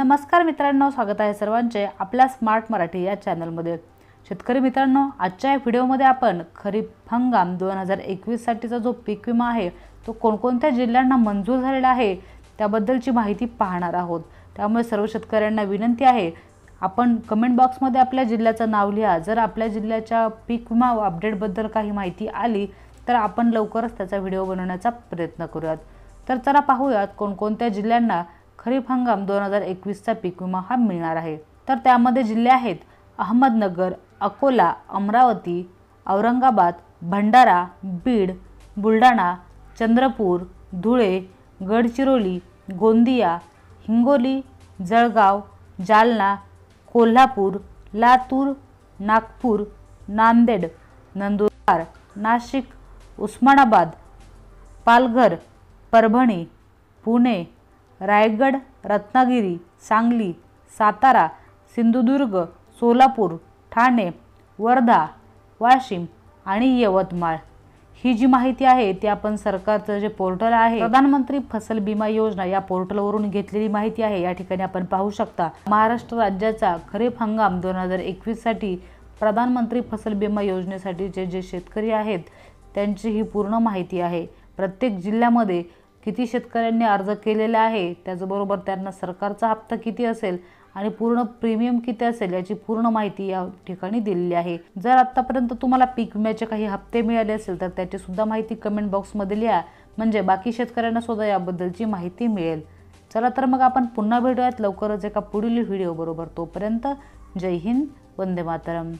नमस्कार मित्रांनो स्वागत आहे सर्वांचे आपल्या स्मार्ट मराठी या चॅनलमध्ये शेतकरी मित्रांनो आजच्या या व्हिडिओमध्ये आपण खरीप हंगाम दोन हजार एकवीससाठीचा जो पीक विमा आहे तो कोणकोणत्या जिल्ह्यांना मंजूर झालेला आहे त्याबद्दलची माहिती पाहणार आहोत त्यामुळे सर्व शेतकऱ्यांना विनंती आहे आपण कमेंट बॉक्समध्ये आपल्या जिल्ह्याचं नाव लिहा जर आपल्या जिल्ह्याच्या पीक विमा अपडेटबद्दल काही माहिती आली तर आपण लवकरच त्याचा व्हिडिओ बनवण्याचा प्रयत्न करूयात तर चला पाहूयात कोणकोणत्या जिल्ह्यांना खरीप हंगाम दोन हजार एकवीसचा पीक विमा हा मिळणार आहे तर त्यामध्ये जिल्हे आहेत अहमदनगर अकोला अमरावती औरंगाबाद भंडारा बीड बुलढाणा चंद्रपूर धुळे गडचिरोली गोंदिया हिंगोली जळगाव जालना कोल्हापूर लातूर नागपूर नांदेड नंदुरबार नाशिक उस्मानाबाद पालघर परभणी पुणे रायगड रत्नागिरी सांगली सातारा सिंधुदुर्ग सोलापूर ठाणे वर्धा वाशिम आणि यवतमाळ ही जी माहिती आहे ती आपण सरकारचं जे पोर्टल आहे प्रधानमंत्री फसल बिमा योजना या पोर्टलवरून घेतलेली माहिती आहे या ठिकाणी आपण पाहू शकता महाराष्ट्र राज्याचा खरीप हंगाम दोन हजार एकवीससाठी प्रधानमंत्री फसल बिमा योजनेसाठीचे जे शेतकरी आहेत त्यांची ही पूर्ण माहिती आहे प्रत्येक जिल्ह्यामध्ये किती शेतकऱ्यांनी अर्ज केलेला आहे त्याचबरोबर त्यांना सरकारचा हप्ता किती असेल आणि पूर्ण प्रीमियम किती असेल याची पूर्ण माहिती या ठिकाणी दिलेली आहे जर आत्तापर्यंत तुम्हाला पीक विम्याचे काही हप्ते मिळाले असेल तर त्याची सुद्धा माहिती कमेंट बॉक्समध्ये लिहा म्हणजे बाकी शेतकऱ्यांना सुद्धा याबद्दलची माहिती मिळेल चला तर मग आपण पुन्हा भेटूयात लवकरच एका पुढील व्हिडिओ बरोबर तोपर्यंत जय हिंद वंदे मातरम